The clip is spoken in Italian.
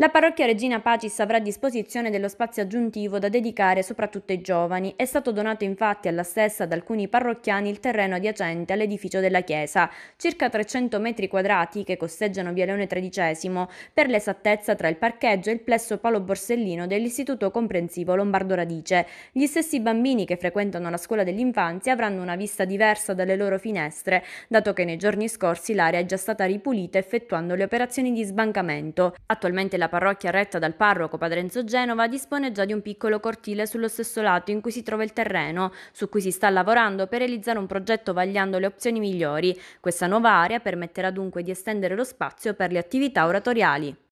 La parrocchia Regina Pacis avrà a disposizione dello spazio aggiuntivo da dedicare soprattutto ai giovani. È stato donato infatti alla stessa da alcuni parrocchiani il terreno adiacente all'edificio della chiesa, circa 300 metri quadrati che costeggiano via Leone XIII, per l'esattezza tra il parcheggio e il plesso Paolo Borsellino dell'Istituto Comprensivo Lombardo Radice. Gli stessi bambini che frequentano la scuola dell'infanzia avranno una vista diversa dalle loro finestre, dato che nei giorni scorsi l'area è già stata ripulita effettuando le operazioni di sbancamento. Attualmente la la parrocchia retta dal parroco padre Enzo Genova dispone già di un piccolo cortile sullo stesso lato in cui si trova il terreno, su cui si sta lavorando per realizzare un progetto vagliando le opzioni migliori. Questa nuova area permetterà dunque di estendere lo spazio per le attività oratoriali.